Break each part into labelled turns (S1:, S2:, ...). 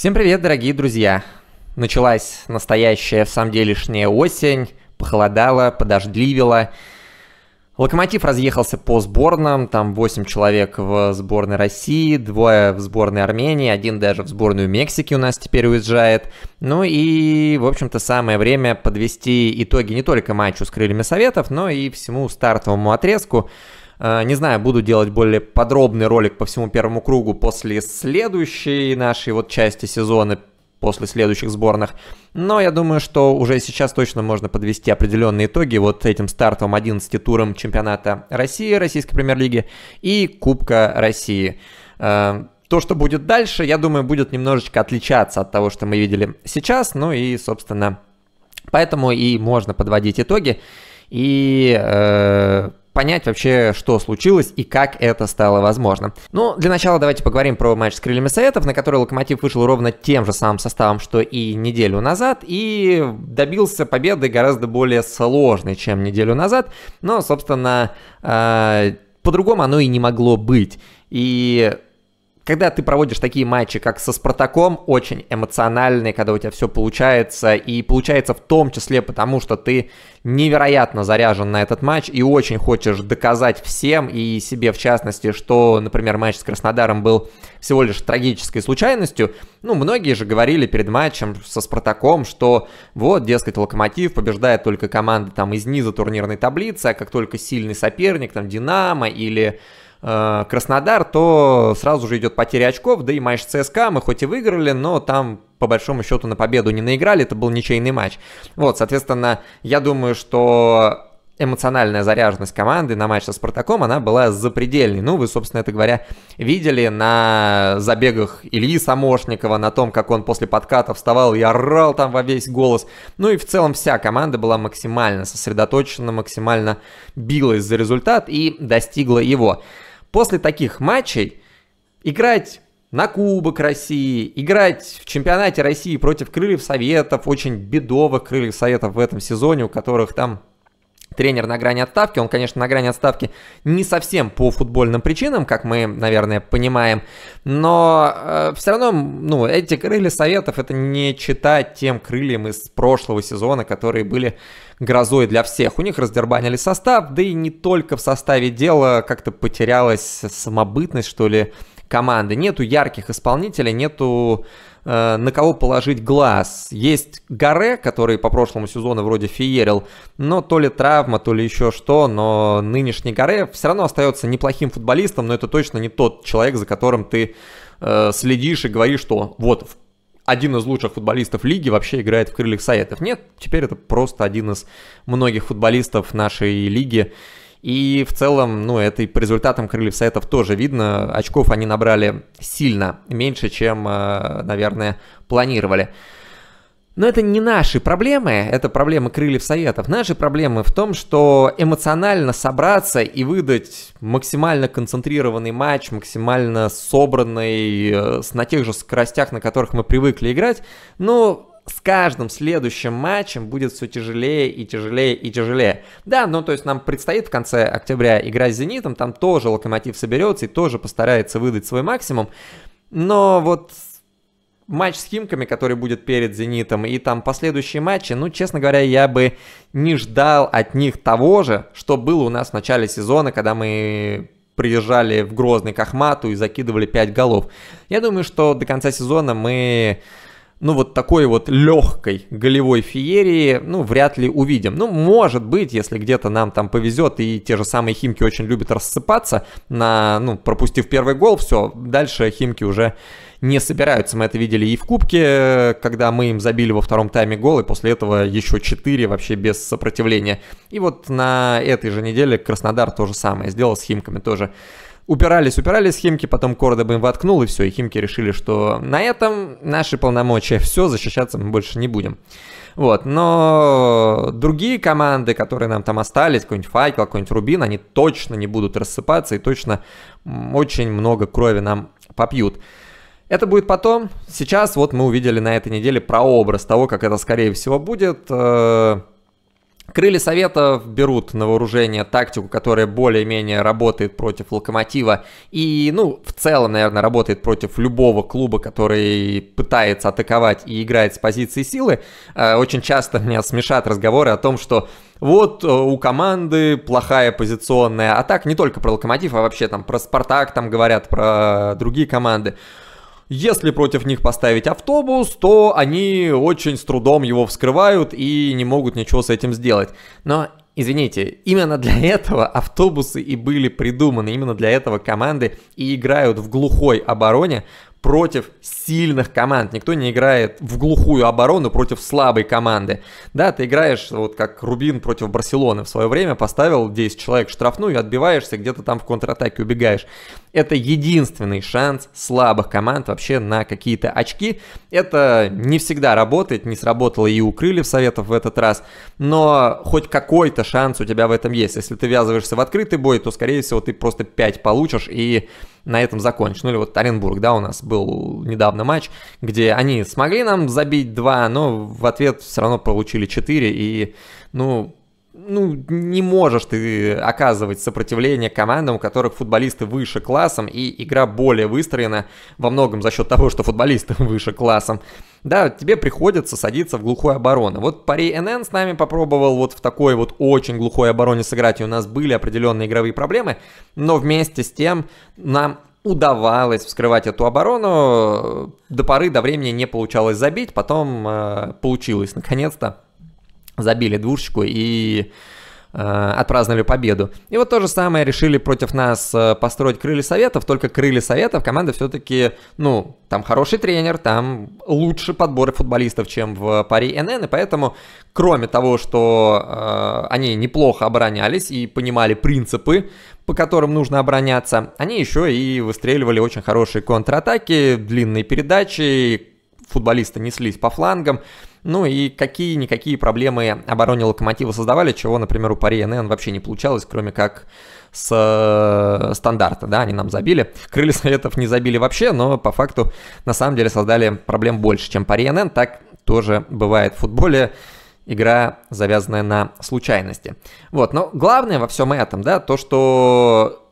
S1: Всем привет, дорогие друзья! Началась настоящая, в самом делешняя осень, похолодало, подождливило. Локомотив разъехался по сборным, там 8 человек в сборной России, двое в сборной Армении, один даже в сборную Мексики у нас теперь уезжает. Ну и, в общем-то, самое время подвести итоги не только матчу с крыльями Советов, но и всему стартовому отрезку. Э, не знаю, буду делать более подробный ролик по всему первому кругу после следующей нашей вот части сезона, после следующих сборных. Но я думаю, что уже сейчас точно можно подвести определенные итоги вот этим стартовым 11 туром чемпионата России, Российской премьер-лиги и Кубка России. Э, то, что будет дальше, я думаю, будет немножечко отличаться от того, что мы видели сейчас. Ну и, собственно, поэтому и можно подводить итоги. И э, понять вообще, что случилось и как это стало возможно. Ну, для начала давайте поговорим про матч с крыльями советов, на который Локомотив вышел ровно тем же самым составом, что и неделю назад, и добился победы гораздо более сложной, чем неделю назад. Но, собственно, э, по-другому оно и не могло быть. И когда ты проводишь такие матчи, как со Спартаком, очень эмоциональные, когда у тебя все получается, и получается в том числе потому, что ты невероятно заряжен на этот матч и очень хочешь доказать всем и себе в частности, что, например, матч с Краснодаром был всего лишь трагической случайностью. Ну, многие же говорили перед матчем со Спартаком, что вот, дескать, Локомотив побеждает только команды там из низа турнирной таблицы, а как только сильный соперник, там Динамо или Э, Краснодар, то сразу же идет потеря очков, да и матч ЦСКА мы хоть и выиграли, но там по большому счету на победу не наиграли, это был ничейный матч. Вот, соответственно, я думаю, что эмоциональная заряженность команды на матч со Спартаком, она была запредельной. Ну, вы, собственно, это говоря, видели на забегах Ильи Самошникова, на том, как он после подката вставал и орал там во весь голос. Ну и в целом вся команда была максимально сосредоточена, максимально билась за результат и достигла его после таких матчей играть на Кубок России, играть в чемпионате России против Крыльев Советов, очень бедовых Крыльев Советов в этом сезоне, у которых там тренер на грани отставки. Он, конечно, на грани отставки не совсем по футбольным причинам, как мы, наверное, понимаем. Но э, все равно, ну, эти крылья советов это не читать тем крыльям из прошлого сезона, которые были грозой для всех. У них раздербанили состав, да и не только в составе дела как-то потерялась самобытность, что ли, команды. Нету ярких исполнителей, нету э, на кого положить глаз. Есть Гаре, который по прошлому сезону вроде феерил, но то ли травма, то ли еще что, но нынешний Гаре все равно остается неплохим футболистом, но это точно не тот человек, за которым ты э, следишь и говоришь, что вот в один из лучших футболистов лиги вообще играет в крыльях Советов. Нет, теперь это просто один из многих футболистов нашей лиги. И в целом, ну, это и по результатам крыльев Советов тоже видно. Очков они набрали сильно меньше, чем, э, наверное, планировали. Но это не наши проблемы, это проблемы крыльев советов. Наши проблемы в том, что эмоционально собраться и выдать максимально концентрированный матч, максимально собранный, э, на тех же скоростях, на которых мы привыкли играть, ну, с каждым следующим матчем будет все тяжелее и тяжелее и тяжелее. Да, ну то есть нам предстоит в конце октября играть с «Зенитом», там тоже «Локомотив» соберется и тоже постарается выдать свой максимум, но вот матч с Химками, который будет перед Зенитом, и там последующие матчи, ну, честно говоря, я бы не ждал от них того же, что было у нас в начале сезона, когда мы приезжали в Грозный к Ахмату и закидывали 5 голов. Я думаю, что до конца сезона мы ну, вот такой вот легкой голевой феерии, ну, вряд ли увидим. Ну, может быть, если где-то нам там повезет, и те же самые Химки очень любят рассыпаться, на, ну, пропустив первый гол, все, дальше Химки уже не собираются. Мы это видели и в Кубке, когда мы им забили во втором тайме гол, и после этого еще 4 вообще без сопротивления. И вот на этой же неделе Краснодар то же самое сделал с Химками тоже упирались, упирались Химки, потом Кордоба им воткнул, и все, и Химки решили, что на этом наши полномочия все, защищаться мы больше не будем. Вот, но другие команды, которые нам там остались, какой-нибудь Файкл, какой-нибудь Рубин, они точно не будут рассыпаться и точно очень много крови нам попьют. Это будет потом. Сейчас вот мы увидели на этой неделе прообраз того, как это скорее всего будет. Э, Крылья Советов берут на вооружение тактику, которая более-менее работает против Локомотива и, ну, в целом, наверное, работает против любого клуба, который пытается атаковать и играет с позиции силы. Э, очень часто меня смешат разговоры о том, что вот э, у команды плохая позиционная атака, не только про Локомотив, а вообще там про Спартак, там говорят про другие команды. Если против них поставить автобус, то они очень с трудом его вскрывают и не могут ничего с этим сделать. Но Извините, именно для этого автобусы и были придуманы, именно для этого команды и играют в глухой обороне, против сильных команд. Никто не играет в глухую оборону против слабой команды. Да, ты играешь, вот как Рубин против Барселоны в свое время поставил 10 человек штрафную, отбиваешься, где-то там в контратаке убегаешь. Это единственный шанс слабых команд вообще на какие-то очки. Это не всегда работает, не сработало и у Крыльев Советов в этот раз, но хоть какой-то шанс у тебя в этом есть. Если ты ввязываешься в открытый бой, то, скорее всего, ты просто 5 получишь и на этом закончить. Ну или вот Оренбург, да, у нас был недавно матч, где они смогли нам забить два, но в ответ все равно получили четыре, и, ну, ну, не можешь ты оказывать сопротивление командам, у которых футболисты выше классом, и игра более выстроена во многом за счет того, что футболисты выше классом да, тебе приходится садиться в глухую оборону. Вот Пари НН с нами попробовал вот в такой вот очень глухой обороне сыграть, и у нас были определенные игровые проблемы, но вместе с тем нам удавалось вскрывать эту оборону, до поры до времени не получалось забить, потом э, получилось наконец-то, забили двушечку и Э, отпраздновали победу. И вот то же самое решили против нас э, построить крылья советов, только крылья советов команда все-таки, ну, там хороший тренер, там лучше подборы футболистов, чем в паре НН, и поэтому, кроме того, что э, они неплохо оборонялись и понимали принципы, по которым нужно обороняться, они еще и выстреливали очень хорошие контратаки, длинные передачи, футболисты неслись по флангам, ну и какие-никакие проблемы обороне Локомотива создавали, чего, например, у Пари НН вообще не получалось, кроме как с э, стандарта, да, они нам забили. Крылья Советов не забили вообще, но по факту на самом деле создали проблем больше, чем Пари НН. Так тоже бывает в футболе игра, завязанная на случайности. Вот, но главное во всем этом, да, то, что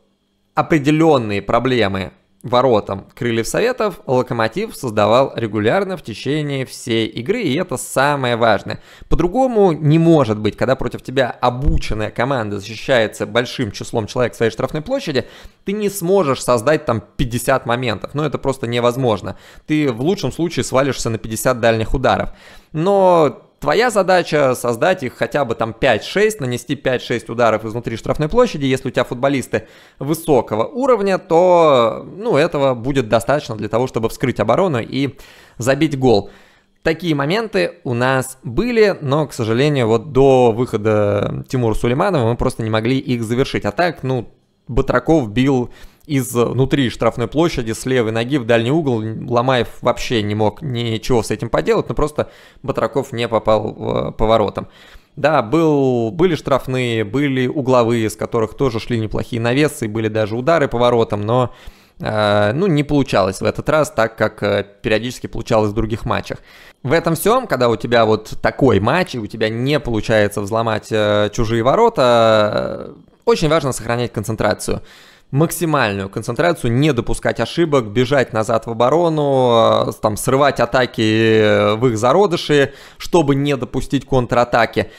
S1: определенные проблемы воротам крыльев советов Локомотив создавал регулярно в течение всей игры, и это самое важное. По-другому не может быть, когда против тебя обученная команда защищается большим числом человек в своей штрафной площади, ты не сможешь создать там 50 моментов, ну это просто невозможно. Ты в лучшем случае свалишься на 50 дальних ударов. Но Твоя задача создать их хотя бы там 5-6, нанести 5-6 ударов изнутри штрафной площади. Если у тебя футболисты высокого уровня, то ну, этого будет достаточно для того, чтобы вскрыть оборону и забить гол. Такие моменты у нас были, но, к сожалению, вот до выхода Тимура Сулейманова мы просто не могли их завершить. А так, ну, Батраков бил из э, внутри штрафной площади с левой ноги в дальний угол. Ломаев вообще не мог ничего с этим поделать, но просто Батраков не попал э, по воротам. Да, был, были штрафные, были угловые, с которых тоже шли неплохие навесы, были даже удары по воротам, но э, ну, не получалось в этот раз, так как периодически получалось в других матчах. В этом всем, когда у тебя вот такой матч, и у тебя не получается взломать чужие ворота, очень важно сохранять концентрацию максимальную концентрацию, не допускать ошибок, бежать назад в оборону, э, там, срывать атаки э, в их зародыши, чтобы не допустить контратаки.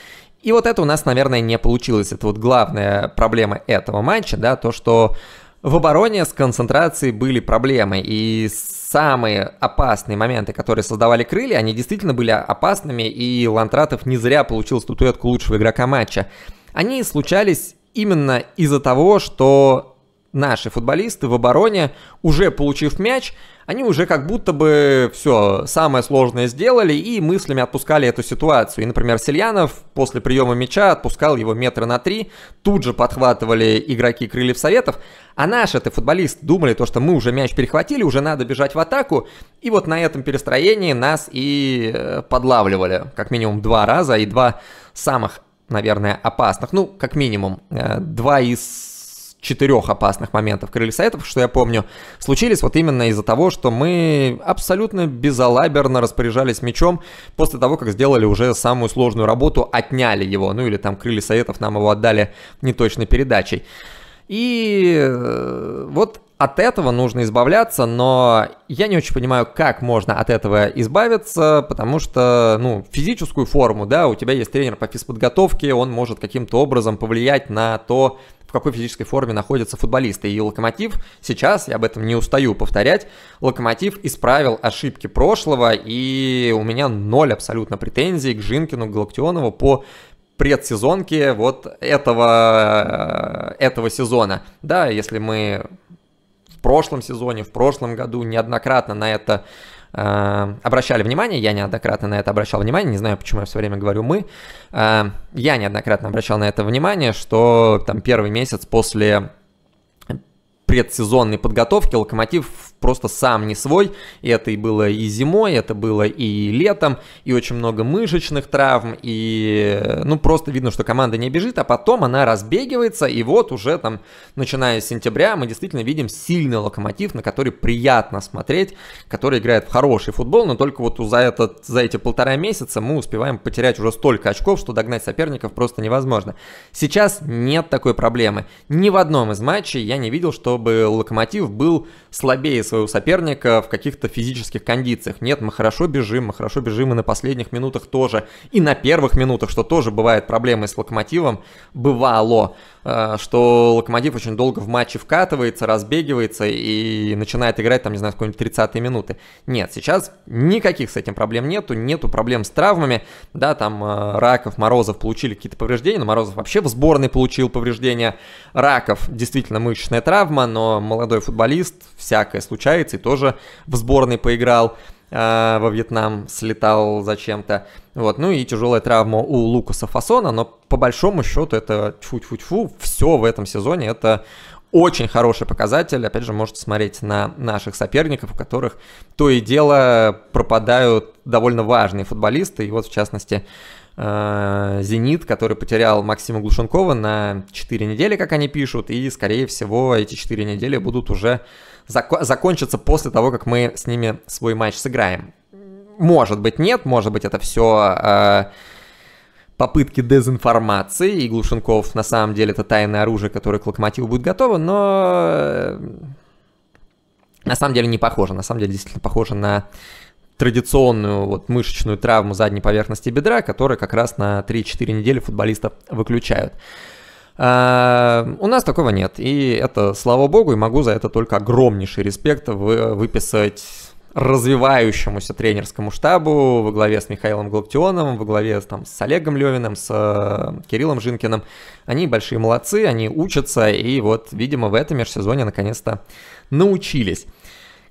S1: И вот это у нас, наверное, не получилось. Это вот главная проблема этого матча, да, то, что в обороне с концентрацией были проблемы, и самые опасные моменты, которые создавали крылья, они действительно были опасными, и Лантратов не зря получил статуэтку лучшего игрока матча. Они случались именно из-за того, что наши футболисты в обороне, уже получив мяч, они уже как будто бы все самое сложное сделали и мыслями отпускали эту ситуацию. И, например, Сельянов после приема мяча отпускал его метра на три, тут же подхватывали игроки Крыльев Советов, а наши-то футболисты думали то, что мы уже мяч перехватили, уже надо бежать в атаку, и вот на этом перестроении нас и э, подлавливали как минимум два раза и два самых, наверное, опасных, ну, как минимум, э, два из четырех опасных моментов крыльев советов, что я помню, случились вот именно из-за того, что мы абсолютно безалаберно распоряжались мячом после того, как сделали уже самую сложную работу, отняли его, ну или там крылья советов нам его отдали неточной передачей. И э, вот от этого нужно избавляться, но я не очень понимаю, как можно от этого избавиться, потому что, ну, физическую форму, да, у тебя есть тренер по физподготовке, он может каким-то образом повлиять на то, в какой физической форме находятся футболисты. И Локомотив сейчас, я об этом не устаю повторять, Локомотив исправил ошибки прошлого, и у меня ноль абсолютно претензий к Жинкину, к Галактионову по предсезонке вот этого, э, этого сезона. Да, если мы в прошлом сезоне, в прошлом году неоднократно на это Э, обращали внимание, я неоднократно на это обращал внимание, не знаю, почему я все время говорю «мы», э, я неоднократно обращал на это внимание, что там первый месяц после предсезонной подготовки Локомотив просто сам не свой. И это и было и зимой, это было и летом, и очень много мышечных травм, и э, ну просто видно, что команда не бежит, а потом она разбегивается, и вот уже там, начиная с сентября, мы действительно видим сильный локомотив, на который приятно смотреть, который играет в хороший футбол, но только вот за, этот, за эти полтора месяца мы успеваем потерять уже столько очков, что догнать соперников просто невозможно. Сейчас нет такой проблемы. Ни в одном из матчей я не видел, чтобы локомотив был слабее своего соперника в каких-то физических кондициях. Нет, мы хорошо бежим, мы хорошо бежим и на последних минутах тоже, и на первых минутах, что тоже бывает проблемой с локомотивом, бывало. Э, что Локомотив очень долго в матче вкатывается, разбегивается и начинает играть, там, не знаю, с какой-нибудь 30 минуты. Нет, сейчас никаких с этим проблем нету, нету проблем с травмами, да, там э, Раков, Морозов получили какие-то повреждения, но Морозов вообще в сборной получил повреждения, Раков действительно мышечная травма, но молодой футболист, всякое случается, и тоже в сборной поиграл э, во Вьетнам слетал зачем-то. Вот, ну и тяжелая травма у Лукаса Фасона, но по большому счету это фу-фу-фу. все в этом сезоне это очень хороший показатель. Опять же, можете смотреть на наших соперников, у которых то и дело пропадают довольно важные футболисты. И вот, в частности, э, «Зенит», который потерял Максима Глушенкова на 4 недели, как они пишут, и, скорее всего, эти 4 недели будут уже зак- закончатся после того, как мы с ними свой матч сыграем. Может быть, нет, может быть, это все э, попытки дезинформации, и Глушенков на самом деле это тайное оружие, которое к локомотиву будет готово, но э, на самом деле не похоже, на самом деле действительно похоже на традиционную вот мышечную травму задней поверхности бедра, которая как раз на 3-4 недели футболиста выключают. А, у нас такого нет, и это, слава богу, и могу за это только огромнейший респект вы выписать развивающемуся тренерскому штабу во главе с Михаилом Галактионом, во главе там, с Олегом Левиным, с э, Кириллом Жинкиным. Они большие молодцы, они учатся, и вот, видимо, в этом межсезоне наконец-то научились.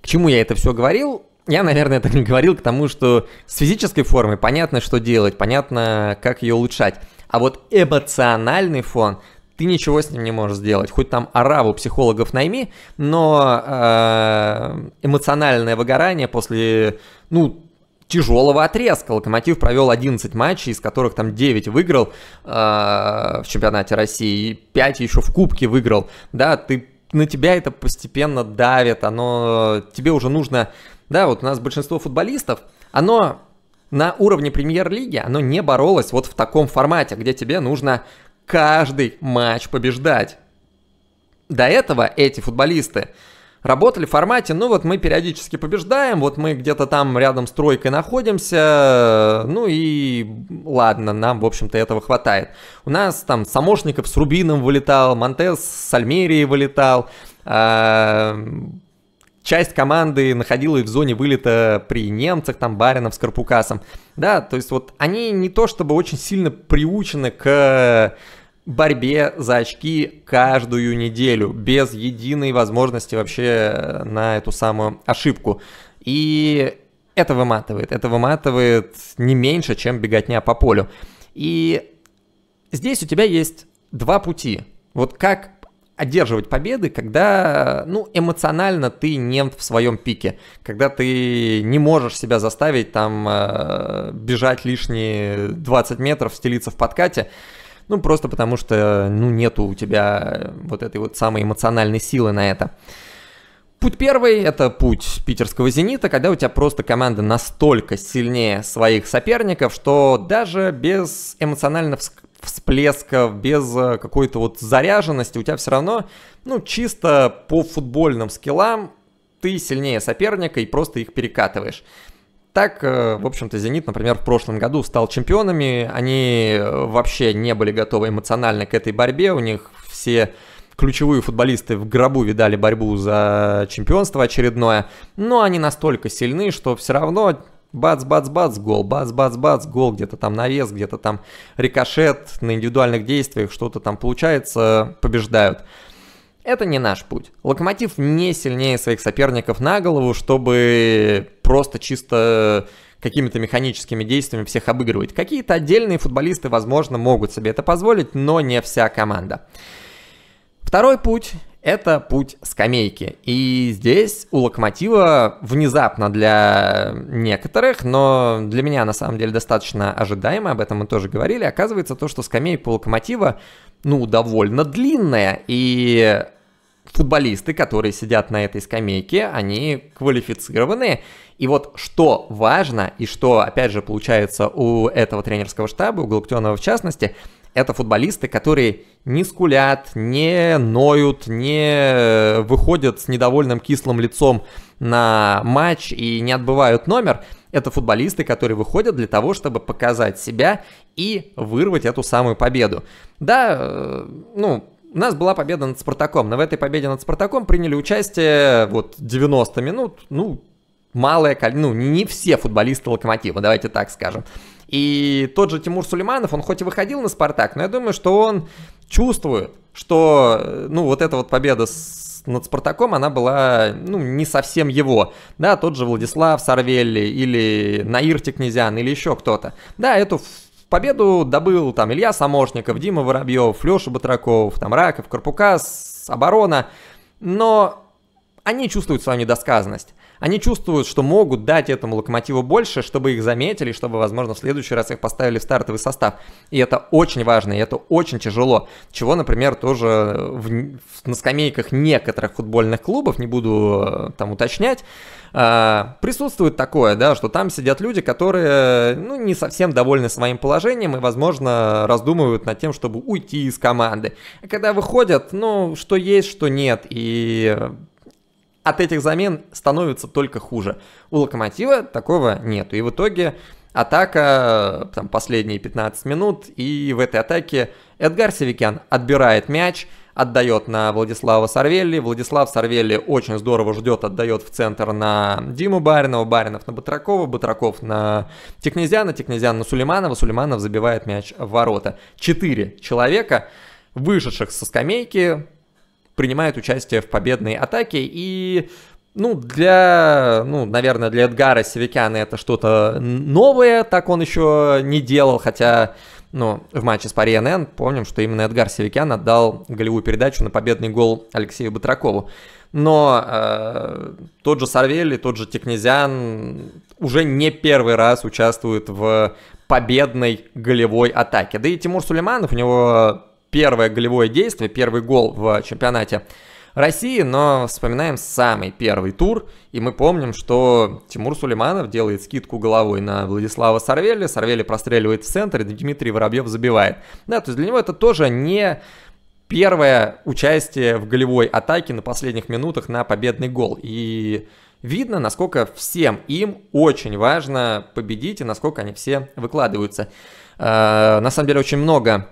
S1: К чему я это все говорил? Я, наверное, это не говорил к тому, что с физической формой понятно, что делать, понятно, как ее улучшать. А вот эмоциональный фон, ты ничего с ним не можешь сделать. Хоть там араву психологов найми, но э, эмоциональное выгорание после, ну, тяжелого отрезка. Локомотив провел 11 матчей, из которых там 9 выиграл э, в чемпионате России, и 5 еще в Кубке выиграл. Да, ты, на тебя это постепенно давит, оно тебе уже нужно... Да, вот у нас большинство футболистов, оно на уровне премьер-лиги, оно не боролось вот в таком формате, где тебе нужно каждый матч побеждать. До этого эти футболисты работали в формате, ну вот мы периодически побеждаем, вот мы где-то там рядом с тройкой находимся, ну и ладно, нам, в общем-то, этого хватает. У нас там Самошников с Рубином вылетал, Монтес с Альмерией вылетал, а, часть команды находилась в зоне вылета при немцах, там Баринов с Карпукасом. Да, то есть вот они не то чтобы очень сильно приучены к борьбе за очки каждую неделю, без единой возможности вообще э, на эту самую ошибку. И это выматывает, это выматывает не меньше, чем беготня по полю. И здесь у тебя есть два пути. Вот как одерживать победы, когда, ну, эмоционально ты не в своем пике, когда ты не можешь себя заставить там э, бежать лишние 20 метров, стелиться в подкате, ну, просто потому что, ну, нету у тебя э, вот этой вот самой эмоциональной силы на это. Путь первый – это путь питерского «Зенита», когда у тебя просто команда настолько сильнее своих соперников, что даже без эмоционального всплесков, без э, какой-то вот заряженности у тебя все равно, ну, чисто по футбольным скиллам ты сильнее соперника и просто их перекатываешь так, э, в общем-то, «Зенит», например, в прошлом году стал чемпионами. Они э, вообще не были готовы эмоционально к этой борьбе. У них все ключевые футболисты в гробу видали борьбу за чемпионство очередное. Но они настолько сильны, что все равно бац-бац-бац, гол, бац-бац-бац, гол, где-то там навес, где-то там рикошет, на индивидуальных действиях что-то там получается, побеждают. Это не наш путь. Локомотив не сильнее своих соперников на голову, чтобы просто чисто какими-то механическими действиями всех обыгрывать. Какие-то отдельные футболисты, возможно, могут себе это позволить, но не вся команда. Второй путь – это путь скамейки. И здесь у Локомотива внезапно для некоторых, но для меня на самом деле достаточно ожидаемо, об этом мы тоже говорили, оказывается то, что скамейка у Локомотива ну, довольно длинная, и футболисты, которые сидят на этой скамейке, они квалифицированные И вот что важно, и что, опять же, получается у этого тренерского штаба, у Галактионова в частности, это футболисты, которые не скулят, не ноют, не э, выходят с недовольным кислым лицом на матч и не отбывают номер. Это футболисты, которые выходят для того, чтобы показать себя и вырвать эту самую победу. Да, э, ну, у нас была победа над Спартаком, но в этой победе над Спартаком приняли участие вот 90 минут, ну, малое, ну, не все футболисты Локомотива, давайте так скажем. И тот же Тимур Сулейманов, он хоть и выходил на «Спартак», но я думаю, что он чувствует, что, э, ну, вот эта вот победа с, над «Спартаком», она была, ну, не совсем его. Да, тот же Владислав Сарвелли или Наиртик Текнезян или еще кто-то. Да, эту победу добыл там Илья Самошников, Дима Воробьев, Леша Батраков, там Раков, Карпукас, Оборона. Но они чувствуют свою недосказанность. Они чувствуют, что могут дать этому локомотиву больше, чтобы их заметили, чтобы, возможно, в следующий раз их поставили в стартовый состав. И это очень важно, и это очень тяжело. Чего, например, тоже э, в, на скамейках некоторых футбольных клубов, не буду э, там уточнять, э, присутствует такое, да, что там сидят люди, которые, ну, не совсем довольны своим положением и, возможно, раздумывают над тем, чтобы уйти из команды. А когда выходят, ну, что есть, что нет, и от этих замен становится только хуже. У Локомотива такого нету. И в итоге атака, там, последние 15 минут, и в этой атаке Эдгар Севикян отбирает мяч, отдает на Владислава Сарвелли. Владислав Сарвелли очень здорово ждет, отдает в центр на Диму Баринова, Баринов на Батракова, Батраков на Текнезяна, Текнезян на Сулейманова, Сулейманов забивает мяч в ворота. Четыре человека, вышедших со скамейки, принимает участие в победной атаке и ну, для, ну, наверное, для Эдгара Севикяна это что-то новое, так он еще не делал, хотя, ну, в матче с Пари НН помним, что именно Эдгар Севикян отдал голевую передачу на победный гол Алексею Батракову. Но э, тот же Сарвель и тот же Текнезян уже не первый раз участвуют в победной голевой атаке. Да и Тимур Сулейманов, у него первое голевое действие, первый гол в чемпионате России, но вспоминаем самый первый тур, и мы помним, что Тимур Сулейманов делает скидку головой на Владислава Сарвели, Сарвели простреливает в центр, и Дмитрий Воробьев забивает. Да, то есть для него это тоже не первое участие в голевой атаке на последних минутах на победный гол, и видно, насколько всем им очень важно победить, и насколько они все выкладываются. Э, на самом деле очень много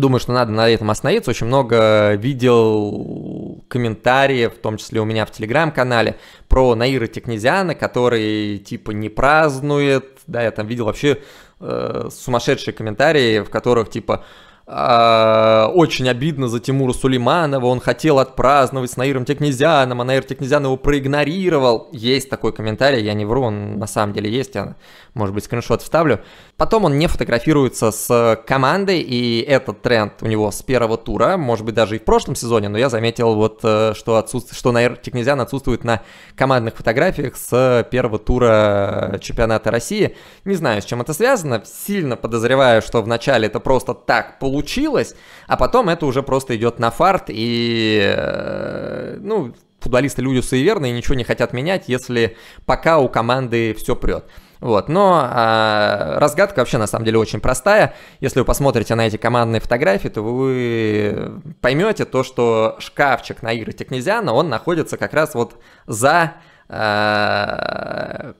S1: думаю, что надо на этом остановиться. Очень много видел комментариев, в том числе у меня в телеграм-канале, про Наира Текнезиана, который типа не празднует. Да, я там видел вообще э, сумасшедшие комментарии, в которых типа а, очень обидно за Тимура Сулейманова, он хотел отпраздновать с Наиром Текнезяном, а Наир Текнезян его проигнорировал. Есть такой комментарий, я не вру, он на самом деле есть, я, может быть, скриншот вставлю. Потом он не фотографируется с командой, и этот тренд у него с первого тура, может быть, даже и в прошлом сезоне, но я заметил вот, э, что, отсутств... что Наир Текнезян отсутствует на командных фотографиях с первого тура чемпионата России. Не знаю, с чем это связано, сильно подозреваю, что вначале это просто так получилось, получилось, а потом это уже просто идет на фарт, и, э, ну, футболисты люди суеверные, ничего не хотят менять, если пока у команды все прет. Вот, но э, разгадка вообще на самом деле очень простая. Если вы посмотрите на эти командные фотографии, то вы поймете то, что шкафчик на игры Технезиана, он находится как раз вот за э,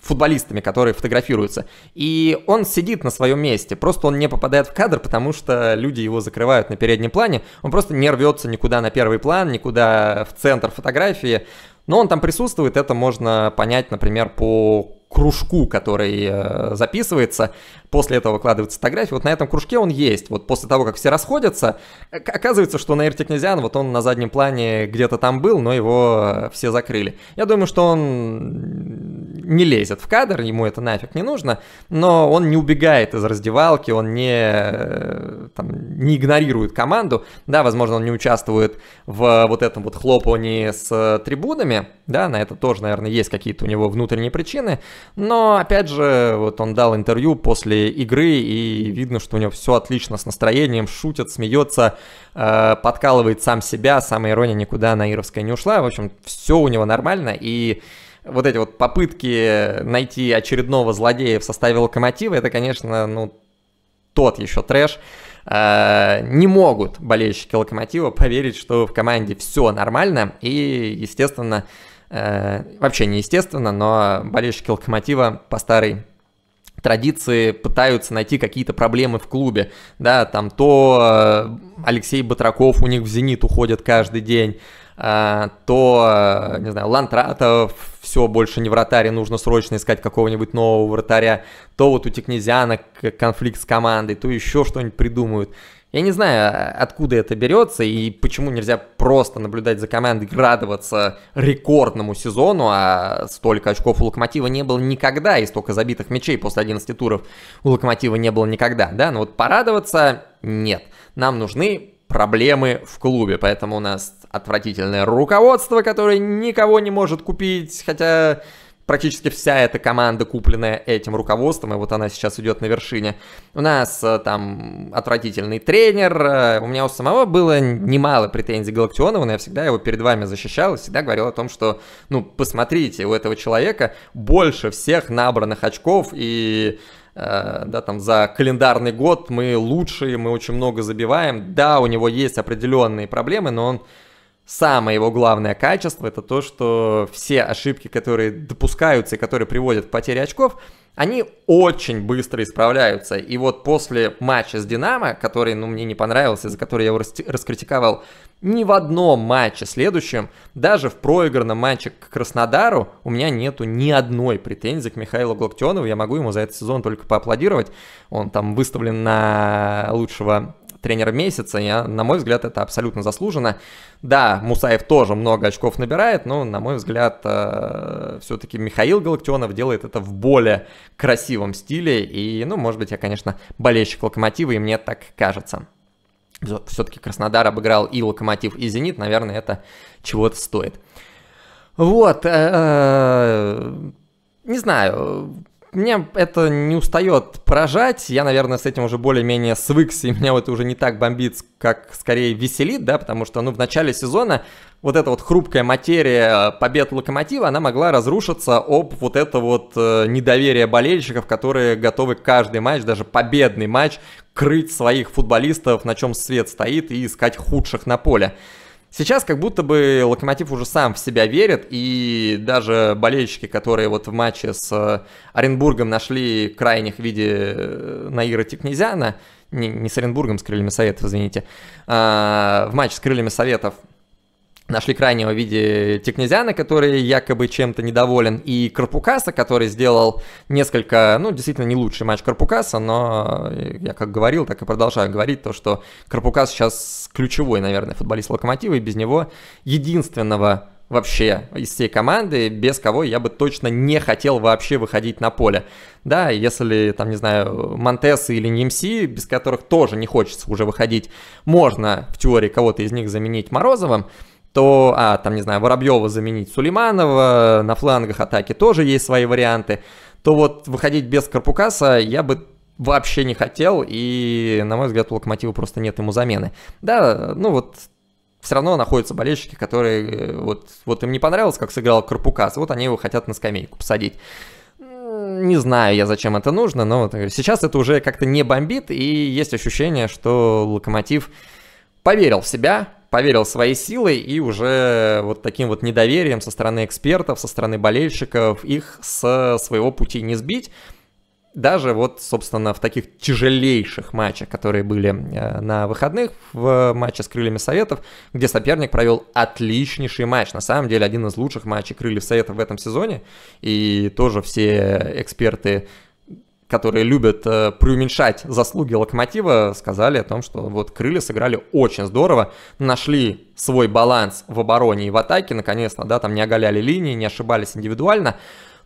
S1: футболистами, которые фотографируются. И он сидит на своем месте, просто он не попадает в кадр, потому что люди его закрывают на переднем плане, он просто не рвется никуда на первый план, никуда в центр фотографии, но он там присутствует, это можно понять, например, по кружку, который э, записывается, после этого выкладывается фотография, вот на этом кружке он есть, вот после того, как все расходятся, э, оказывается, что Наир Текнезиан, вот он на заднем плане где-то там был, но его э, все закрыли. Я думаю, что он не лезет в кадр, ему это нафиг не нужно, но он не убегает из раздевалки, он не, э, там, не игнорирует команду, да, возможно, он не участвует в вот этом вот хлопании с э, трибунами, да, на это тоже, наверное, есть какие-то у него внутренние причины, но, опять же, вот он дал интервью после игры, и видно, что у него все отлично с настроением, шутит, смеется, э, подкалывает сам себя, самая ирония никуда на наировская не ушла, в общем, все у него нормально, и вот эти вот попытки найти очередного злодея в составе локомотива, это, конечно, ну, тот еще трэш. А, не могут болельщики локомотива поверить, что в команде все нормально. И, естественно, э, вообще не естественно, но болельщики локомотива по старой традиции пытаются найти какие-то проблемы в клубе, да, там то э, Алексей Батраков у них в «Зенит» уходит каждый день, а, то, э, не знаю, Лантратов, все, больше не вратарь, нужно срочно искать какого-нибудь нового вратаря, то вот у Текнезиана конфликт с командой, то еще что-нибудь придумают. Я не знаю, а, откуда это берется и почему нельзя просто наблюдать за командой, радоваться рекордному сезону, а столько очков у Локомотива не было никогда, и столько забитых мячей после 11 туров у Локомотива не было никогда, да, но ну вот порадоваться нет. Нам нужны проблемы в клубе, поэтому у нас отвратительное руководство, которое никого не может купить, хотя практически вся эта команда, купленная этим руководством, и вот она сейчас идет на вершине. У нас э, там отвратительный тренер, э, у меня у самого было немало претензий к Галактионову, но я всегда его перед вами защищал, всегда говорил о том, что, ну, посмотрите, у этого человека больше всех набранных очков, и Э, да, там за календарный год мы лучшие, мы очень много забиваем. Да, у него есть определенные проблемы, но он самое его главное качество это то, что все ошибки, которые допускаются и которые приводят к потере очков, они очень быстро исправляются. И вот после матча с Динамо, который ну, мне не понравился, за который я его раскритиковал, ни в одном матче следующем, даже в проигранном матче к Краснодару, у меня нету ни одной претензии к Михаилу Глоктионову. Я могу ему за этот сезон только поаплодировать. Он там выставлен на лучшего тренер месяца. Я, а, на мой взгляд, это абсолютно заслуженно. Да, Мусаев тоже много очков набирает, но, на мой взгляд, э, все-таки Михаил Галактионов делает это в более красивом стиле. И, ну, может быть, я, конечно, болельщик Локомотива, и мне так кажется. Все-таки Краснодар обыграл и Локомотив, и Зенит. Наверное, это чего-то стоит. Вот, э, э, не знаю, мне это не устает поражать. Я, наверное, с этим уже более-менее свыкся, и меня вот это уже не так бомбит, как скорее веселит, да, потому что, ну, в начале сезона вот эта вот хрупкая материя э, побед Локомотива, она могла разрушиться об вот это вот э, недоверие болельщиков, которые готовы каждый матч, даже победный матч, крыть своих футболистов, на чем свет стоит, и искать худших на поле. Сейчас как будто бы Локомотив уже сам в себя верит, и даже болельщики, которые вот в матче с э, Оренбургом нашли крайних в виде э, Наира Тикнезяна, не, не с Оренбургом, с Крыльями Советов, извините, а, в матче с Крыльями Советов нашли крайнего в виде Текнезяна, который якобы чем-то недоволен, и Карпукаса, который сделал несколько, ну, действительно не лучший матч Карпукаса, но э, я как говорил, так и продолжаю говорить то, что Карпукас сейчас ключевой, наверное, футболист Локомотива, и без него единственного вообще из всей команды, без кого я бы точно не хотел вообще выходить на поле. Да, если, там, не знаю, Монтес или Немси, без которых тоже не хочется уже выходить, можно в теории кого-то из них заменить Морозовым, то, а, там, не знаю, Воробьева заменить Сулейманова, на флангах атаки тоже есть свои варианты, то вот выходить без Карпукаса я бы вообще не хотел, и, на мой взгляд, у Локомотива просто нет ему замены. Да, ну вот все равно находятся болельщики, которые э, вот, вот им не понравилось, как сыграл Карпукас, вот они его хотят на скамейку посадить. Не знаю я, зачем это нужно, но вот, э, сейчас это уже как-то не бомбит, и есть ощущение, что Локомотив поверил в себя, поверил в свои силы и уже вот таким вот недоверием со стороны экспертов, со стороны болельщиков их с своего пути не сбить. Даже вот, собственно, в таких тяжелейших матчах, которые были э, на выходных, в матче с крыльями Советов, где соперник провел отличнейший матч. На самом деле, один из лучших матчей крыльев Советов в этом сезоне. И тоже все эксперты которые любят э, преуменьшать заслуги Локомотива, сказали о том, что вот крылья сыграли очень здорово, нашли свой баланс в обороне и в атаке, наконец-то, да, там не оголяли линии, не ошибались индивидуально.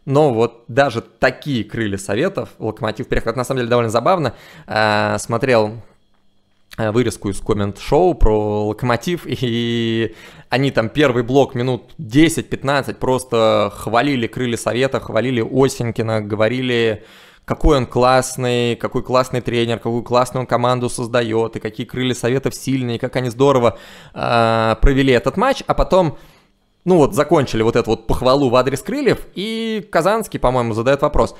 S1: Но вот даже такие крылья советов Локомотив переход на самом деле довольно забавно. Э, смотрел э, вырезку из коммент-шоу про Локомотив, и они там первый блок минут 10-15 просто хвалили крылья совета, хвалили Осенькина, говорили какой он классный, какой классный тренер, какую классную он команду создает, и какие крылья советов сильные, и как они здорово э, провели этот матч, а потом, ну вот, закончили вот эту вот похвалу в адрес крыльев, и Казанский, по-моему, задает вопрос.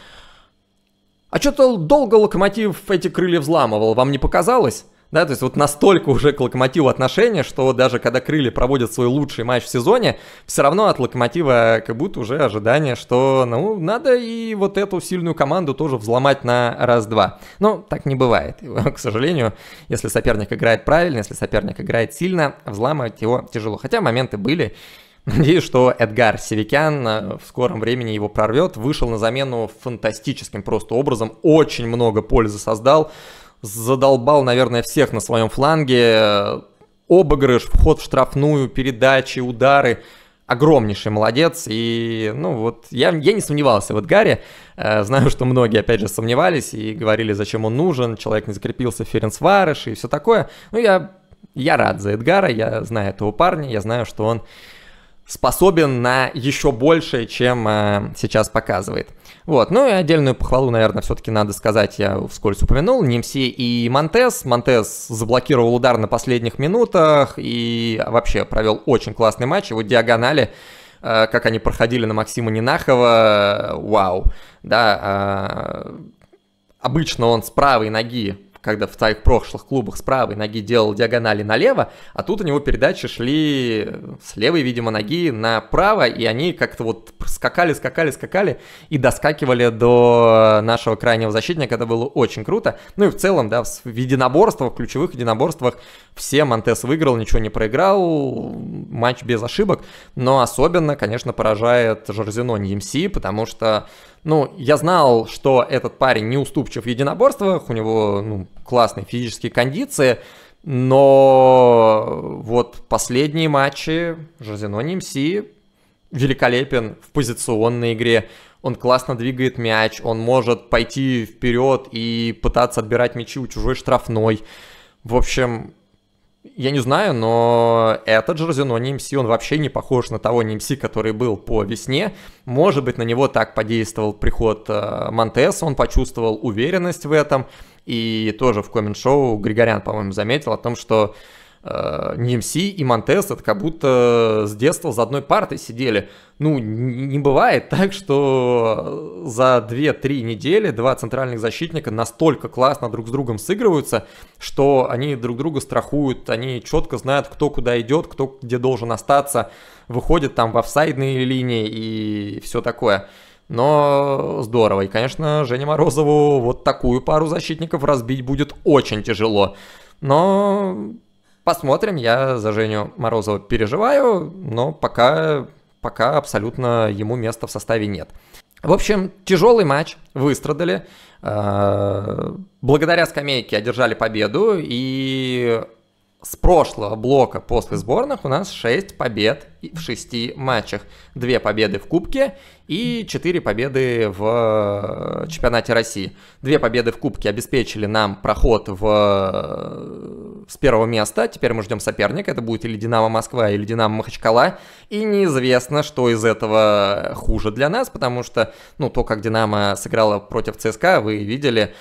S1: А что-то долго Локомотив эти крылья взламывал, вам не показалось? Да, то есть вот настолько уже к Локомотиву отношение, что даже когда Крылья проводят свой лучший матч в сезоне, все равно от Локомотива как будто уже ожидание, что, ну, надо и вот эту сильную команду тоже взломать на раз-два. Но так не бывает. К сожалению, если соперник играет правильно, если соперник играет сильно, взламывать его тяжело. Хотя моменты были, Надеюсь, что Эдгар Севикян э, в скором времени его прорвет. Вышел на замену фантастическим просто образом. Очень много пользы создал задолбал, наверное, всех на своем фланге. Обыгрыш, вход в штрафную, передачи, удары. Огромнейший молодец. И, ну, вот я, я не сомневался. Вот Гарри, э, знаю, что многие, опять же, сомневались и говорили, зачем он нужен. Человек не закрепился в Ференцварыш и все такое. Ну, я, я рад за Эдгара, я знаю этого парня, я знаю, что он способен на еще большее, чем э, сейчас показывает. Вот, ну и отдельную похвалу, наверное, все-таки надо сказать, я вскользь упомянул, Немси и Монтес. Монтес заблокировал удар на последних минутах и вообще провел очень классный матч. Вот диагонали, э, как они проходили на Максима Нинахова, э, вау, да, э, обычно он с правой ноги когда в своих прошлых клубах с правой ноги делал диагонали налево, а тут у него передачи шли с левой, видимо, ноги направо, и они как-то вот скакали, скакали, скакали и доскакивали до нашего крайнего защитника. Это было очень круто. Ну и в целом, да, в единоборствах, в ключевых единоборствах все Монтес выиграл, ничего не проиграл, матч без ошибок, но особенно, конечно, поражает Жорзино Нимси, потому что ну, я знал, что этот парень не уступчив в единоборствах, у него ну, классные физические кондиции, но вот последние матчи Жозино Нимси великолепен в позиционной игре. Он классно двигает мяч, он может пойти вперед и пытаться отбирать мячи у чужой штрафной. В общем, я не знаю, но этот Жерзино Нимси, он вообще не похож на того Нимси, который был по весне. Может быть, на него так подействовал приход э, Монтеса, он почувствовал уверенность в этом. И тоже в коммент-шоу Григорян, по-моему, заметил о том, что Э, Немси и Монтес это как будто с детства за одной партой сидели. Ну, не бывает так, что за 2-3 недели два центральных защитника настолько классно друг с другом сыгрываются, что они друг друга страхуют, они четко знают, кто куда идет, кто где должен остаться, выходят там в офсайдные линии и все такое. Но здорово. И, конечно, Жене Морозову вот такую пару защитников разбить будет очень тяжело. Но Посмотрим, я за Женю Морозова переживаю, но пока, пока абсолютно ему места в составе нет. В общем, тяжелый матч, выстрадали. Э, благодаря скамейке одержали победу и с прошлого блока после сборных у нас 6 побед в 6 матчах. 2 победы в Кубке и 4 победы в э, Чемпионате России. 2 победы в Кубке обеспечили нам проход в... Э, с первого места. Теперь мы ждем соперника. Это будет или Динамо Москва, или Динамо Махачкала. И неизвестно, что из этого хуже для нас, потому что ну, то, как Динамо сыграла против ЦСКА, вы видели.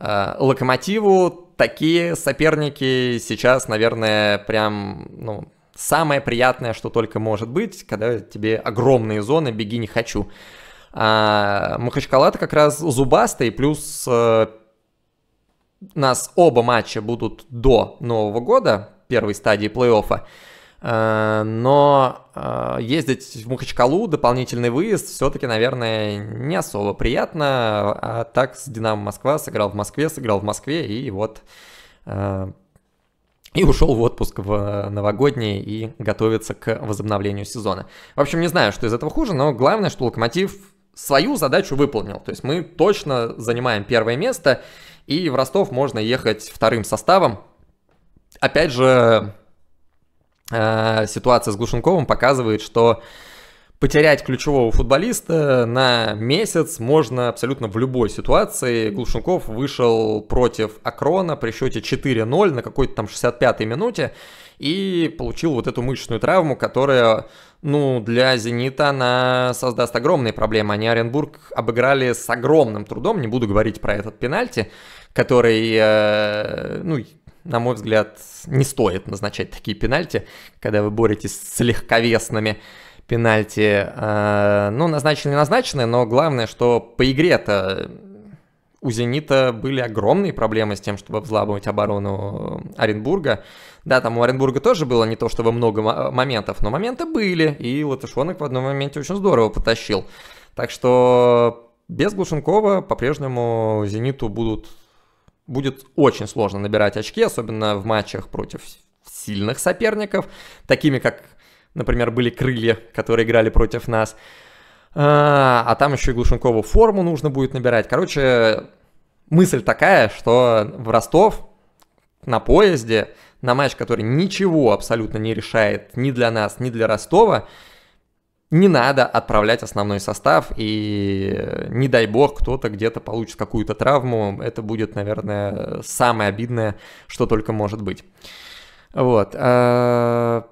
S1: Э, Локомотиву такие соперники сейчас, наверное, прям, ну, самое приятное, что только может быть, когда тебе огромные зоны, беги не хочу. А Махачкала-то как раз зубастый, плюс э, нас оба матча будут до Нового года, первой стадии плей-оффа. Э, но э, ездить в Мухачкалу дополнительный выезд, все-таки, наверное, не особо приятно. А так с «Динамо Москва» сыграл в Москве, сыграл в Москве, и вот э, и ушел в отпуск в новогодний и готовится к возобновлению сезона. В общем, не знаю, что из этого хуже, но главное, что «Локомотив» свою задачу выполнил. То есть мы точно занимаем первое место, и в Ростов можно ехать вторым составом. Опять же, Э, ситуация с Глушенковым показывает, что потерять ключевого футболиста на месяц можно абсолютно в любой ситуации. Глушенков вышел против Акрона при счете 4-0 на какой-то там 65-й минуте и получил вот эту мышечную травму, которая, ну, для «Зенита» она создаст огромные проблемы. Они Оренбург обыграли с огромным трудом, не буду говорить про этот пенальти, который, э, ну, на мой взгляд, не стоит назначать такие пенальти, когда вы боретесь с легковесными пенальти. А, ну, назначены назначены, но главное, что по игре-то у «Зенита» были огромные проблемы с тем, чтобы взламывать оборону Оренбурга. Да, там у Оренбурга тоже было не то чтобы много моментов, но моменты были, и Латышонок в одном моменте очень здорово потащил. Так что без Глушенкова по-прежнему «Зениту» будут будет очень сложно набирать очки, особенно в матчах против сильных соперников, такими как, например, были крылья, которые играли против нас. А, а там еще и Глушенкову форму нужно будет набирать. Короче, мысль такая, что в Ростов на поезде, на матч, который ничего абсолютно не решает ни для нас, ни для Ростова, не надо отправлять основной состав, и э, не дай бог, кто-то где-то получит какую-то травму. Это будет, наверное, самое обидное, что только может быть. Вот. Э,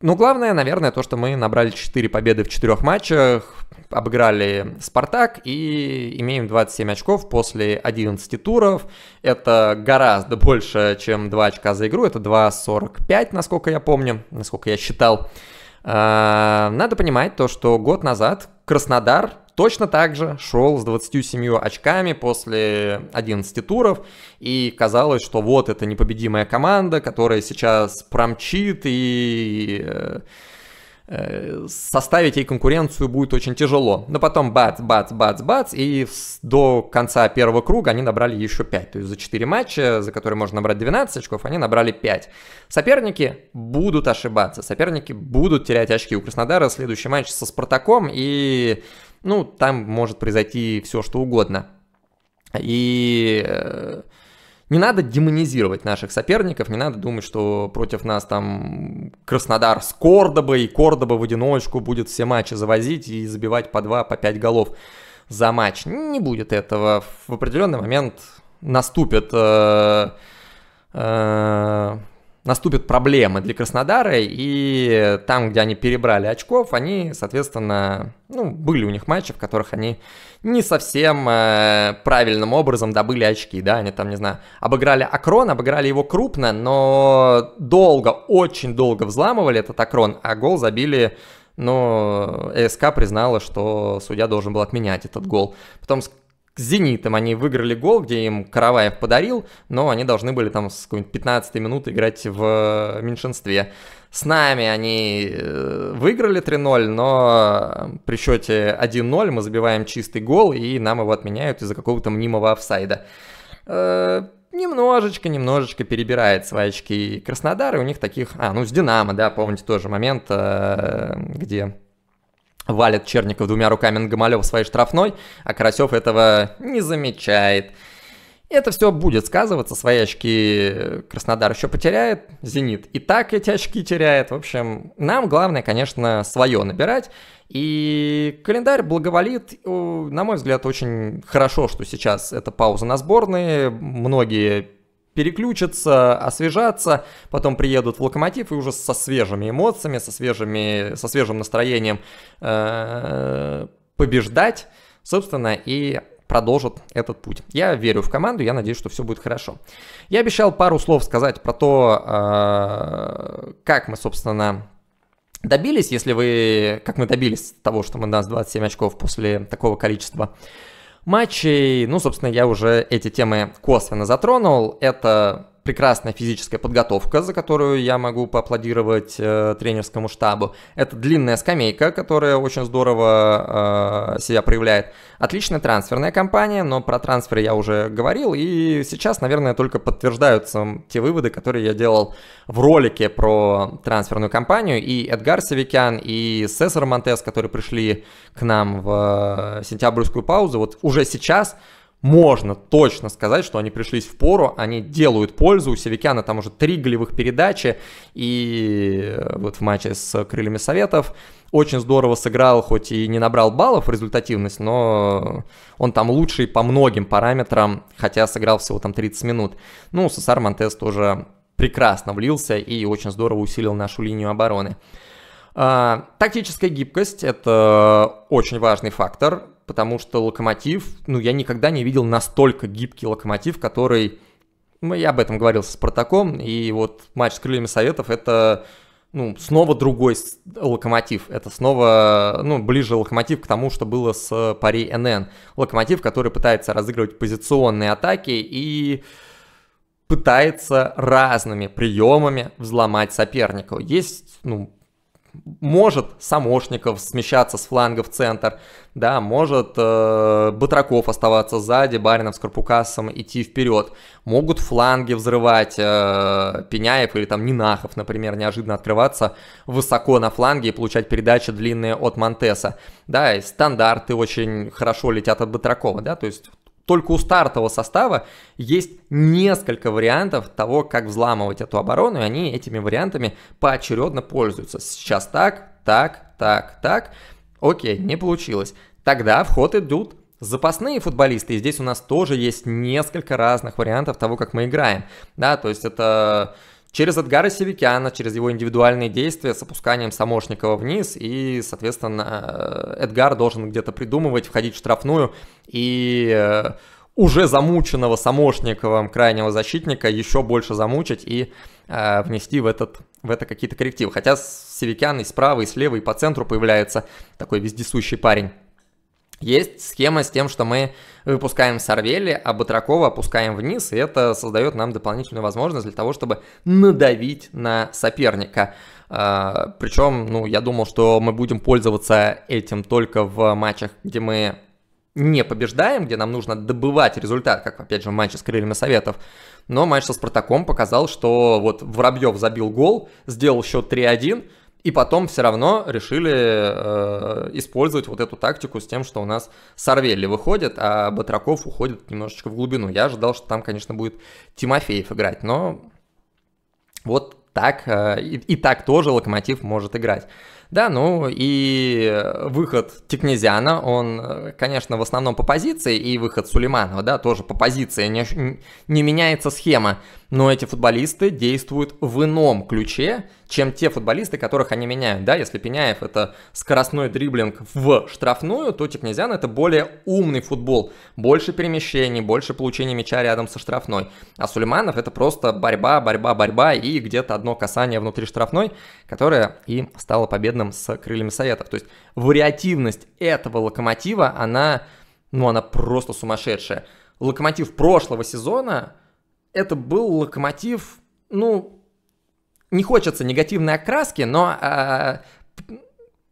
S1: ну, главное, наверное, то, что мы набрали 4 победы в 4 матчах, обыграли «Спартак» и имеем 27 очков после 11 туров. Это гораздо больше, чем 2 очка за игру, это 2.45, насколько я помню, насколько я считал. Э, надо понимать то, что год назад Краснодар точно так же шел с 27 очками после 11 туров, и казалось, что вот это непобедимая команда, которая сейчас промчит и э, Э, составить ей конкуренцию будет очень тяжело. Но потом бац, бац, бац, бац, и до конца первого круга они набрали еще 5. То есть за 4 матча, за которые можно набрать 12 очков, они набрали 5. Соперники будут ошибаться, соперники будут терять очки. У Краснодара следующий матч со Спартаком, и ну, там может произойти все, что угодно. И э, не надо демонизировать наших соперников, не надо думать, что против нас там Краснодар с Кордобой, и Кордоба в одиночку будет все матчи завозить и забивать по 2, по 5 голов за матч. Не будет этого. В определенный момент наступит э, э, наступят проблемы для Краснодара, и там, где они перебрали очков, они, соответственно, ну, были у них матчи, в которых они не совсем э, правильным образом добыли очки, да, они там, не знаю, обыграли Акрон, обыграли его крупно, но долго, очень долго взламывали этот Акрон, а гол забили но э СК признала, что судья должен был отменять этот гол. Потом к зенитам Они выиграли гол, где им Караваев подарил, но они должны были там с какой-нибудь 15 минуты играть в э, меньшинстве. С нами они э, выиграли 3-0, но при счете 1-0 мы забиваем чистый гол, и нам его отменяют из-за какого-то мнимого офсайда. Э, немножечко, немножечко перебирает свои очки Краснодар, и у них таких... А, ну, с «Динамо», да, помните тоже момент, где валит Черников двумя руками на Гомолева своей штрафной, а Карасев этого не замечает. Это все будет сказываться, свои очки Краснодар еще потеряет, Зенит и так эти очки теряет. В общем, нам главное, конечно, свое набирать. И календарь благоволит, на мой взгляд, очень хорошо, что сейчас это пауза на сборные. Многие переключатся, освежатся, потом приедут в локомотив и уже со свежими эмоциями, со, свежими, со свежим настроением э, побеждать, собственно, и продолжат этот путь. Я верю в команду, я надеюсь, что все будет хорошо. Я обещал пару слов сказать про то, э, как мы, собственно, добились, если вы, как мы добились того, что мы нас 27 очков после такого количества матчей. Ну, собственно, я уже эти темы косвенно затронул. Это прекрасная физическая подготовка, за которую я могу поаплодировать э, тренерскому штабу. Это длинная скамейка, которая очень здорово э, себя проявляет. Отличная трансферная компания, но про трансферы я уже говорил. И сейчас, наверное, только подтверждаются те выводы, которые я делал в ролике про трансферную кампанию. И Эдгар Севикян и Сесар Монтес, которые пришли к нам в э, сентябрьскую паузу, вот уже сейчас можно точно сказать, что они пришлись в пору, они делают пользу, у Севикяна там уже три голевых передачи, и э, вот в матче с Крыльями Советов очень здорово сыграл, хоть и не набрал баллов результативность, но он там лучший по многим параметрам, хотя сыграл всего там 30 минут. Ну, Сесар Монтес тоже прекрасно влился и очень здорово усилил нашу линию обороны. А, тактическая гибкость – это очень важный фактор потому что локомотив, ну, я никогда не видел настолько гибкий локомотив, который... Ну, я об этом говорил со Спартаком, и вот матч с крыльями Советов – это ну, снова другой локомотив. Это снова, ну, ближе локомотив к тому, что было с пари НН. Локомотив, который пытается разыгрывать позиционные атаки и пытается разными приемами взломать соперника. Есть, ну, может Самошников смещаться с фланга в центр, да, может э, Батраков оставаться сзади, Баринов с Карпукасом идти вперед, могут фланги взрывать э, Пеняев или там Нинахов, например, неожиданно открываться высоко на фланге и получать передачи длинные от Монтеса, да, и стандарты очень хорошо летят от Батракова, да, то есть только у стартового состава есть несколько вариантов того, как взламывать эту оборону, и они этими вариантами поочередно пользуются. Сейчас так, так, так, так. Окей, не получилось. Тогда в ход идут запасные футболисты, и здесь у нас тоже есть несколько разных вариантов того, как мы играем. Да, то есть это Через Эдгара Севикяна, через его индивидуальные действия с опусканием Самошникова вниз, и, соответственно, э, Эдгар должен где-то придумывать, входить в штрафную, и э, уже замученного Самошниковым крайнего защитника еще больше замучить и э, внести в, этот, в это какие-то коррективы. Хотя Севикян и справа, и слева, и по центру появляется такой вездесущий парень. Есть схема с тем, что мы выпускаем сорвели, а Батракова опускаем вниз, и это создает нам дополнительную возможность для того, чтобы надавить на соперника. А, Причем, ну, я думал, что мы будем пользоваться этим только в матчах, где мы не побеждаем, где нам нужно добывать результат, как, опять же, в матче с Крыльями Советов. Но матч со Спартаком показал, что вот Воробьев забил гол, сделал счет 3-1, и потом все равно решили э, использовать вот эту тактику с тем, что у нас Сарвелли выходит, а Батраков уходит немножечко в глубину. Я ожидал, что там, конечно, будет Тимофеев играть, но вот так, э, и, и так тоже Локомотив может играть. Да, ну и выход Тикнезиана, он, э, конечно, в основном по позиции, и выход Сулейманова, да, тоже по позиции, не, не меняется схема но эти футболисты действуют в ином ключе, чем те футболисты, которых они меняют. Да, если Пеняев это скоростной дриблинг в штрафную, то Тикнезян это более умный футбол. Больше перемещений, больше получения мяча рядом со штрафной. А Сулейманов это просто борьба, борьба, борьба и где-то одно касание внутри штрафной, которое и стало победным с крыльями Советов. То есть вариативность этого локомотива, она, ну, она просто сумасшедшая. Локомотив прошлого сезона это был локомотив, ну, не хочется негативной окраски, но э,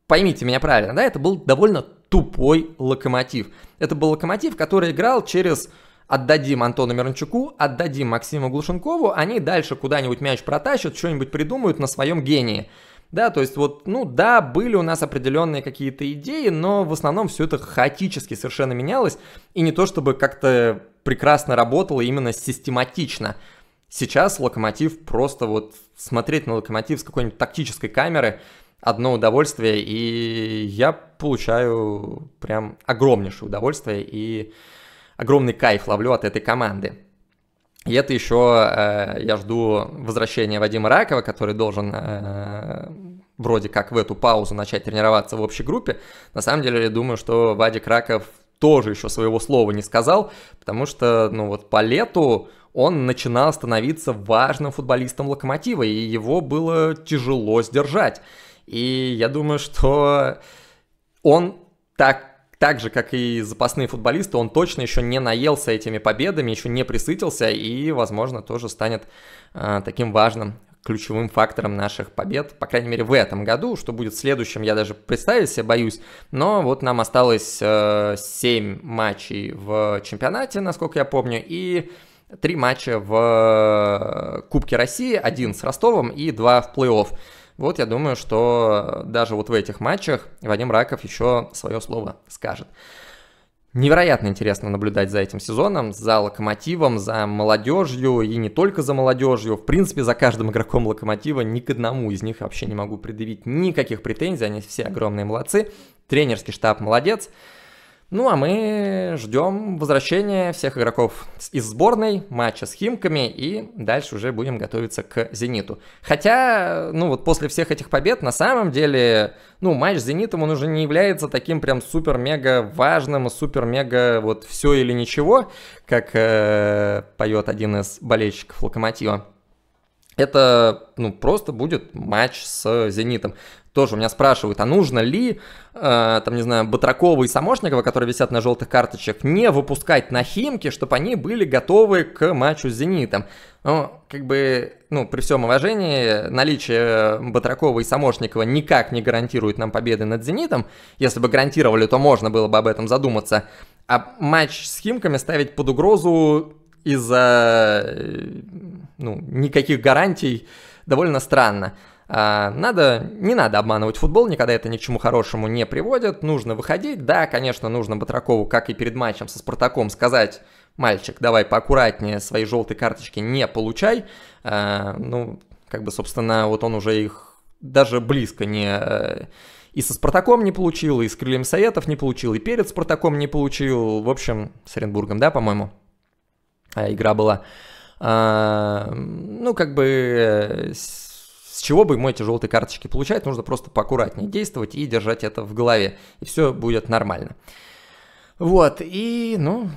S1: поймите меня правильно, да, это был довольно тупой локомотив. Это был локомотив, который играл через отдадим Антону Мирончуку, отдадим Максиму Глушенкову, они дальше куда-нибудь мяч протащат, что-нибудь придумают на своем гении. Да, то есть вот, ну да, были у нас определенные какие-то идеи, но в основном все это хаотически совершенно менялось, и не то чтобы как-то прекрасно работало именно систематично. Сейчас локомотив просто вот смотреть на локомотив с какой-нибудь тактической камеры одно удовольствие, и я получаю прям огромнейшее удовольствие и огромный кайф ловлю от этой команды. И это еще э, я жду возвращения Вадима Ракова, который должен э, вроде как в эту паузу начать тренироваться в общей группе. На самом деле, я думаю, что Вадик Раков тоже еще своего слова не сказал, потому что, ну вот, по лету он начинал становиться важным футболистом Локомотива, и его было тяжело сдержать. И я думаю, что он так так же, как и запасные футболисты, он точно еще не наелся этими победами, еще не присытился и, возможно, тоже станет э, таким важным ключевым фактором наших побед, по крайней мере, в этом году. Что будет следующем, я даже представить себе боюсь. Но вот нам осталось э, 7 матчей в чемпионате, насколько я помню, и три матча в э, Кубке России, один с Ростовом и два в плей-офф. Вот я думаю, что даже вот в этих матчах Вадим Раков еще свое слово скажет. Невероятно интересно наблюдать за этим сезоном, за локомотивом, за молодежью и не только за молодежью. В принципе, за каждым игроком локомотива ни к одному из них вообще не могу предъявить никаких претензий. Они все огромные молодцы. Тренерский штаб молодец. Ну а мы ждем возвращения всех игроков из сборной, матча с Химками и дальше уже будем готовиться к Зениту. Хотя, ну вот после всех этих побед на самом деле, ну матч с Зенитом он уже не является таким прям супер-мега важным, супер-мега вот все или ничего, как э, поет один из болельщиков Локомотива это ну, просто будет матч с «Зенитом». Тоже у меня спрашивают, а нужно ли, э, там, не знаю, Батракова и Самошникова, которые висят на желтых карточках, не выпускать на Химки, чтобы они были готовы к матчу с «Зенитом». Ну, как бы, ну, при всем уважении, наличие Батракова и Самошникова никак не гарантирует нам победы над «Зенитом». Если бы гарантировали, то можно было бы об этом задуматься. А матч с «Химками» ставить под угрозу из-за, э, ну, никаких гарантий довольно странно. А, надо, не надо обманывать футбол, никогда это ни к чему хорошему не приводит. Нужно выходить. Да, конечно, нужно Батракову, как и перед матчем со Спартаком, сказать, мальчик, давай поаккуратнее, свои желтые карточки не получай. А, ну, как бы, собственно, вот он уже их даже близко не... Э, и со Спартаком не получил, и с Крыльями Советов не получил, и перед Спартаком не получил. В общем, с Оренбургом, да, по-моему, э, игра была. А, ну, как бы э, с чего бы ему эти желтые карточки получать, нужно просто поаккуратнее действовать и держать это в голове, и все будет нормально. Вот, и, ну,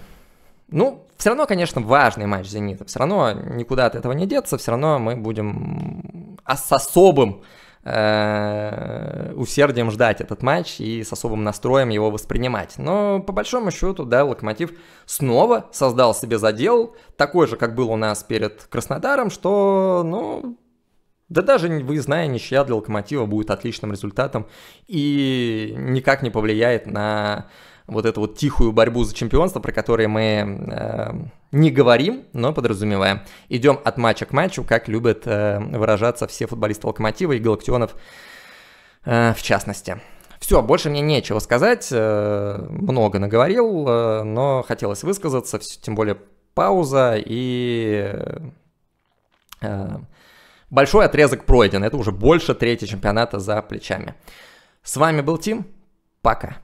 S1: ну, все равно, конечно, важный матч «Зенита», все равно никуда от этого не деться, все равно мы будем а с особым э, усердием ждать этот матч и с особым настроем его воспринимать. Но по большому счету, да, Локомотив снова создал себе задел, такой же, как был у нас перед Краснодаром, что, ну, да даже выездная ничья для Локомотива будет отличным результатом и никак не повлияет на вот эту вот тихую борьбу за чемпионство, про которое мы э, не говорим, но подразумеваем. Идем от матча к матчу, как любят э, выражаться все футболисты Локомотива и Галактионов э, в частности. Все, больше мне нечего сказать, э, много наговорил, э, но хотелось высказаться, все, тем более пауза и... Э, большой отрезок пройден. Это уже больше трети чемпионата за плечами. С вами был Тим. Пока.